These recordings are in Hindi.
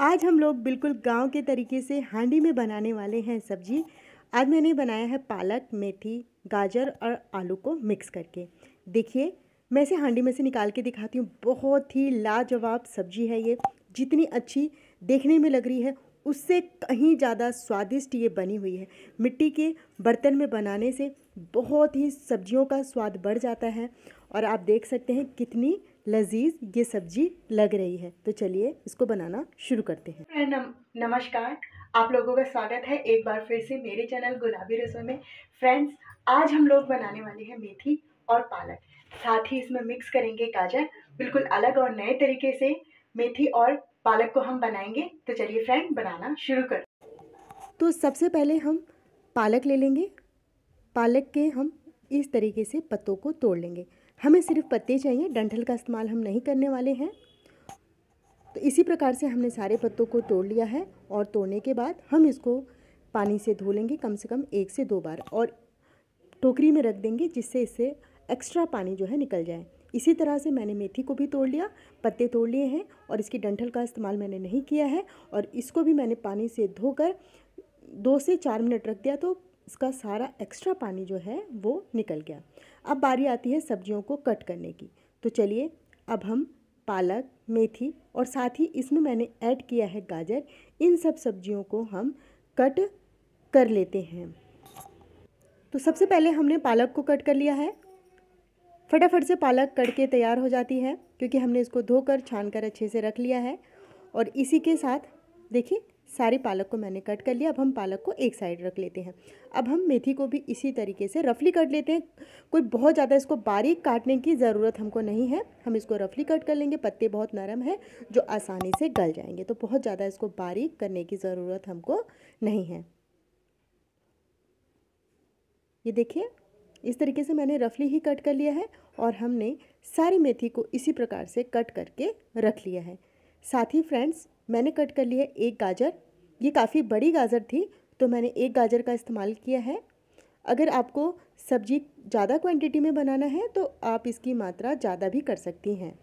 आज हम लोग बिल्कुल गांव के तरीके से हांडी में बनाने वाले हैं सब्जी आज मैंने बनाया है पालक मेथी गाजर और आलू को मिक्स करके देखिए मैं इसे हांडी में से निकाल के दिखाती हूँ बहुत ही लाजवाब सब्जी है ये जितनी अच्छी देखने में लग रही है उससे कहीं ज़्यादा स्वादिष्ट ये बनी हुई है मिट्टी के बर्तन में बनाने से बहुत ही सब्जियों का स्वाद बढ़ जाता है और आप देख सकते हैं कितनी लजीज ये सब्जी लग रही है तो चलिए इसको बनाना शुरू करते हैं नम, नमस्कार आप लोगों का स्वागत है एक बार फिर से मेरे चैनल गुलाबी रसोई में फ्रेंड्स आज हम लोग बनाने वाले हैं मेथी और पालक साथ ही इसमें मिक्स करेंगे गाजर बिल्कुल अलग और नए तरीके से मेथी और पालक को हम बनाएंगे तो चलिए फ्रेंड बनाना शुरू कर तो सबसे पहले हम पालक ले लेंगे पालक के हम इस तरीके से पत्तों को तोड़ लेंगे हमें सिर्फ पत्ते चाहिए डंठल का इस्तेमाल हम नहीं करने वाले हैं तो इसी प्रकार से हमने सारे पत्तों को तोड़ लिया है और तोड़ने के बाद हम इसको पानी से धो लेंगे कम से कम एक से दो बार और टोकरी में रख देंगे जिससे इससे एक्स्ट्रा पानी जो है निकल जाए इसी तरह से मैंने मेथी को भी तोड़ लिया पत्ते तोड़ लिए हैं और इसकी डंठल का इस्तेमाल मैंने नहीं किया है और इसको भी मैंने पानी से धोकर दो से चार मिनट रख दिया तो उसका सारा एक्स्ट्रा पानी जो है वो निकल गया अब बारी आती है सब्जियों को कट करने की तो चलिए अब हम पालक मेथी और साथ ही इसमें मैंने ऐड किया है गाजर इन सब सब्जियों को हम कट कर लेते हैं तो सबसे पहले हमने पालक को कट कर लिया है फटाफट से पालक कट के तैयार हो जाती है क्योंकि हमने इसको धोकर छान कर अच्छे से रख लिया है और इसी के साथ देखिए सारे पालक को मैंने कट कर लिया अब हम पालक को एक साइड रख लेते हैं अब हम मेथी को भी इसी तरीके से रफली कट लेते हैं कोई बहुत ज़्यादा इसको बारीक काटने की ज़रूरत हमको नहीं है हम इसको रफली कट कर लेंगे पत्ते बहुत नरम है जो आसानी से गल जाएंगे तो बहुत ज़्यादा इसको बारीक करने की ज़रूरत हमको नहीं है ये देखिए इस तरीके से मैंने रफली ही कट कर लिया है और हमने सारी मेथी को इसी प्रकार से कट करके रख लिया है साथ ही फ्रेंड्स मैंने कट कर लिया एक गाजर ये काफ़ी बड़ी गाजर थी तो मैंने एक गाजर का इस्तेमाल किया है अगर आपको सब्जी ज़्यादा क्वांटिटी में बनाना है तो आप इसकी मात्रा ज़्यादा भी कर सकती हैं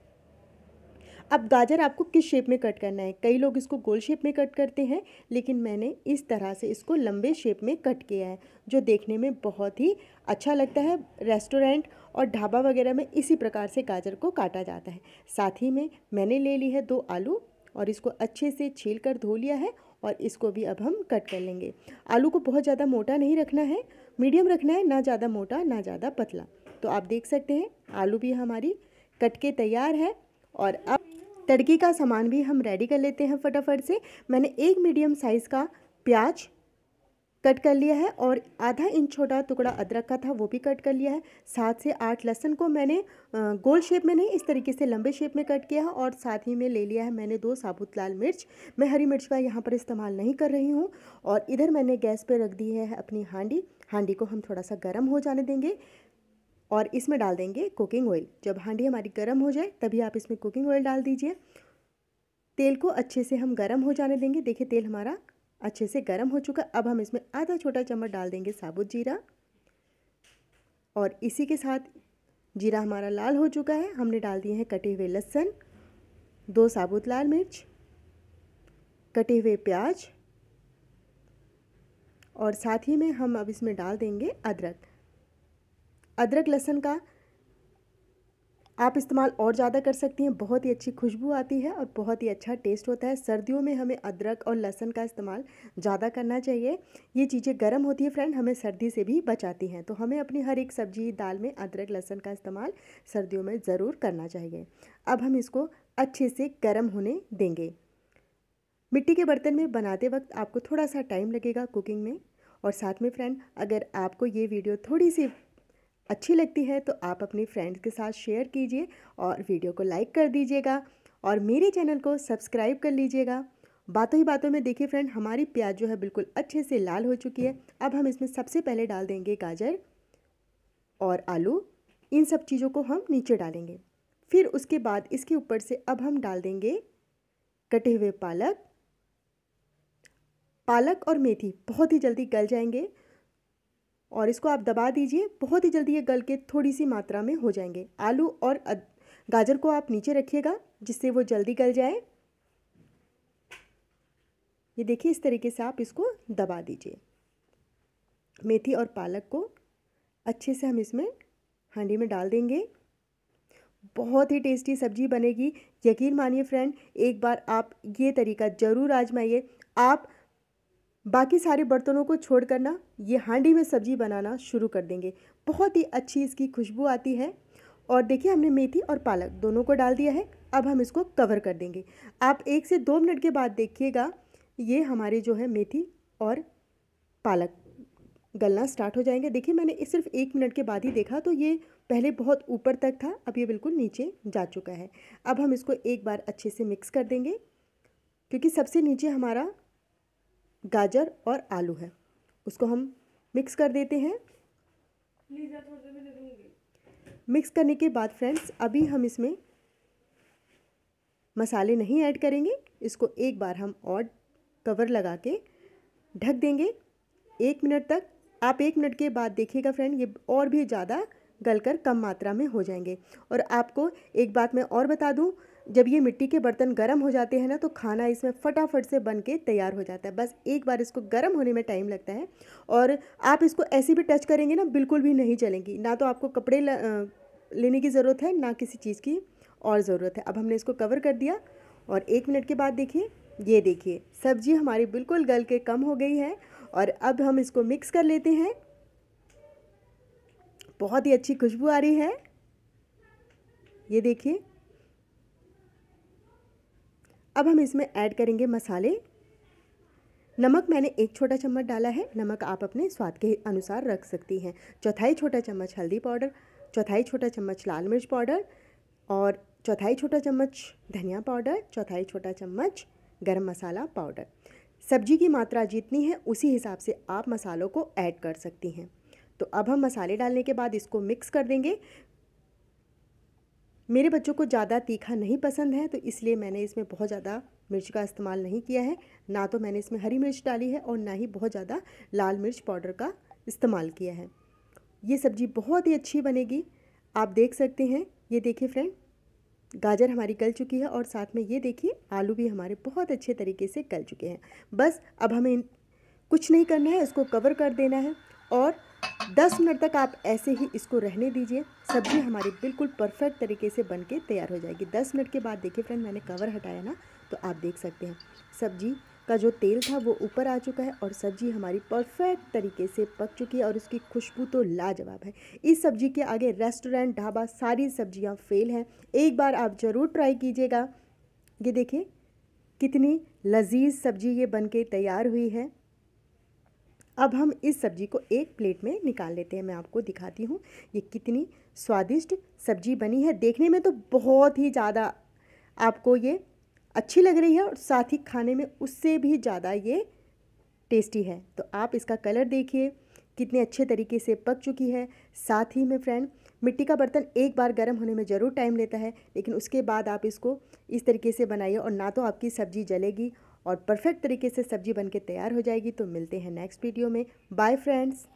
अब गाजर आपको किस शेप में कट करना है कई लोग इसको गोल शेप में कट करते हैं लेकिन मैंने इस तरह से इसको लंबे शेप में कट किया है जो देखने में बहुत ही अच्छा लगता है रेस्टोरेंट और ढाबा वगैरह में इसी प्रकार से गाजर को काटा जाता है साथ ही में मैंने ले ली है दो आलू और इसको अच्छे से छील कर धो लिया है और इसको भी अब हम कट कर लेंगे आलू को बहुत ज़्यादा मोटा नहीं रखना है मीडियम रखना है ना ज़्यादा मोटा ना ज़्यादा पतला तो आप देख सकते हैं आलू भी हमारी कट के तैयार है और अब तड़के का सामान भी हम रेडी कर लेते हैं फटाफट से मैंने एक मीडियम साइज़ का प्याज कट कर लिया है और आधा इंच छोटा टुकड़ा अदरक का था वो भी कट कर लिया है सात से आठ लहसन को मैंने गोल शेप में नहीं इस तरीके से लंबे शेप में कट किया है और साथ ही में ले लिया है मैंने दो साबुत लाल मिर्च मैं हरी मिर्च का यहाँ पर इस्तेमाल नहीं कर रही हूँ और इधर मैंने गैस पर रख दी है अपनी हांडी हांडी को हम थोड़ा सा गर्म हो जाने देंगे और इसमें डाल देंगे कुकिंग ऑयल जब हांडी हमारी गर्म हो जाए तभी आप इसमें कुकिंग ऑयल डाल दीजिए तेल को अच्छे से हम गर्म हो जाने देंगे देखिए तेल हमारा अच्छे से गर्म हो चुका अब हम इसमें आधा छोटा चम्मच डाल देंगे साबुत जीरा और इसी के साथ जीरा हमारा लाल हो चुका है हमने डाल दिए हैं कटे हुए लहसुन दो साबुत लाल मिर्च कटे हुए प्याज और साथ ही में हम अब इसमें डाल देंगे अदरक अदरक लहसुन का आप इस्तेमाल और ज़्यादा कर सकती हैं बहुत ही अच्छी खुशबू आती है और बहुत ही अच्छा टेस्ट होता है सर्दियों में हमें अदरक और लहसन का इस्तेमाल ज़्यादा करना चाहिए ये चीज़ें गर्म होती है फ्रेंड हमें सर्दी से भी बचाती हैं तो हमें अपनी हर एक सब्जी दाल में अदरक लहसुन का इस्तेमाल सर्दियों में ज़रूर करना चाहिए अब हम इसको अच्छे से गर्म होने देंगे मिट्टी के बर्तन में बनाते वक्त आपको थोड़ा सा टाइम लगेगा कुकिंग में और साथ में फ्रेंड अगर आपको ये वीडियो थोड़ी सी अच्छी लगती है तो आप अपने फ्रेंड्स के साथ शेयर कीजिए और वीडियो को लाइक कर दीजिएगा और मेरे चैनल को सब्सक्राइब कर लीजिएगा बातों ही बातों में देखिए फ्रेंड हमारी प्याज जो है बिल्कुल अच्छे से लाल हो चुकी है अब हम इसमें सबसे पहले डाल देंगे गाजर और आलू इन सब चीज़ों को हम नीचे डालेंगे फिर उसके बाद इसके ऊपर से अब हम डाल देंगे कटे हुए पालक पालक और मेथी बहुत ही जल्दी गल जाएंगे और इसको आप दबा दीजिए बहुत ही जल्दी ये गल के थोड़ी सी मात्रा में हो जाएंगे आलू और गाजर को आप नीचे रखिएगा जिससे वो जल्दी गल जाए ये देखिए इस तरीके से आप इसको दबा दीजिए मेथी और पालक को अच्छे से हम इसमें हांडी में डाल देंगे बहुत ही टेस्टी सब्जी बनेगी यकीन मानिए फ्रेंड एक बार आप ये तरीका ज़रूर आजमाइए आप बाकी सारे बर्तनों को छोड़ करना ये हांडी में सब्जी बनाना शुरू कर देंगे बहुत ही अच्छी इसकी खुशबू आती है और देखिए हमने मेथी और पालक दोनों को डाल दिया है अब हम इसको कवर कर देंगे आप एक से दो मिनट के बाद देखिएगा ये हमारे जो है मेथी और पालक गलना स्टार्ट हो जाएंगे देखिए मैंने सिर्फ एक मिनट के बाद ही देखा तो ये पहले बहुत ऊपर तक था अब ये बिल्कुल नीचे जा चुका है अब हम इसको एक बार अच्छे से मिक्स कर देंगे क्योंकि सबसे नीचे हमारा गाजर और आलू है उसको हम मिक्स कर देते हैं मिक्स करने के बाद फ्रेंड्स अभी हम इसमें मसाले नहीं ऐड करेंगे इसको एक बार हम और कवर लगा के ढक देंगे एक मिनट तक आप एक मिनट के बाद देखिएगा फ्रेंड ये और भी ज़्यादा गलकर कम मात्रा में हो जाएंगे और आपको एक बात मैं और बता दूं जब ये मिट्टी के बर्तन गर्म हो जाते हैं ना तो खाना इसमें फटाफट से बन के तैयार हो जाता है बस एक बार इसको गर्म होने में टाइम लगता है और आप इसको ऐसे भी टच करेंगे ना बिल्कुल भी नहीं चलेंगी ना तो आपको कपड़े लेने की ज़रूरत है ना किसी चीज़ की और ज़रूरत है अब हमने इसको कवर कर दिया और एक मिनट के बाद देखिए ये देखिए सब्जी हमारी बिल्कुल गल के कम हो गई है और अब हम इसको मिक्स कर लेते हैं बहुत ही अच्छी खुशबू आ रही है ये देखिए अब हम इसमें ऐड करेंगे मसाले नमक मैंने एक छोटा चम्मच डाला है नमक आप अपने स्वाद के अनुसार रख सकती हैं चौथाई छोटा चम्मच हल्दी पाउडर चौथाई छोटा चम्मच लाल मिर्च पाउडर और चौथाई छोटा चम्मच धनिया पाउडर चौथाई छोटा चम्मच गरम मसाला पाउडर सब्जी की मात्रा जितनी है उसी हिसाब से आप मसालों को ऐड कर सकती हैं तो अब हम मसाले डालने के बाद इसको मिक्स कर देंगे मेरे बच्चों को ज़्यादा तीखा नहीं पसंद है तो इसलिए मैंने इसमें बहुत ज़्यादा मिर्च का इस्तेमाल नहीं किया है ना तो मैंने इसमें हरी मिर्च डाली है और ना ही बहुत ज़्यादा लाल मिर्च पाउडर का इस्तेमाल किया है ये सब्ज़ी बहुत ही अच्छी बनेगी आप देख सकते हैं ये देखिए फ्रेंड गाजर हमारी गल चुकी है और साथ में ये देखिए आलू भी हमारे बहुत अच्छे तरीके से गल चुके हैं बस अब हमें कुछ नहीं करना है इसको कवर कर देना है और दस मिनट तक आप ऐसे ही इसको रहने दीजिए सब्ज़ी हमारी बिल्कुल परफेक्ट तरीके से बन के तैयार हो जाएगी दस मिनट के बाद देखिए फ्रेंड मैंने कवर हटाया ना तो आप देख सकते हैं सब्ज़ी का जो तेल था वो ऊपर आ चुका है और सब्ज़ी हमारी परफेक्ट तरीके से पक चुकी है और उसकी खुशबू तो लाजवाब है इस सब्ज़ी के आगे रेस्टोरेंट ढाबा सारी सब्जियाँ फेल हैं एक बार आप ज़रूर ट्राई कीजिएगा ये देखिए कितनी लजीज सब्ज़ी ये बन के तैयार हुई है अब हम इस सब्जी को एक प्लेट में निकाल लेते हैं मैं आपको दिखाती हूँ ये कितनी स्वादिष्ट सब्जी बनी है देखने में तो बहुत ही ज़्यादा आपको ये अच्छी लग रही है और साथ ही खाने में उससे भी ज़्यादा ये टेस्टी है तो आप इसका कलर देखिए कितने अच्छे तरीके से पक चुकी है साथ ही में फ्रेंड मिट्टी का बर्तन एक बार गर्म होने में ज़रूर टाइम लेता है लेकिन उसके बाद आप इसको इस तरीके से बनाइए और ना तो आपकी सब्ज़ी जलेगी और परफेक्ट तरीके से सब्जी बनके तैयार हो जाएगी तो मिलते हैं नेक्स्ट वीडियो में बाय फ्रेंड्स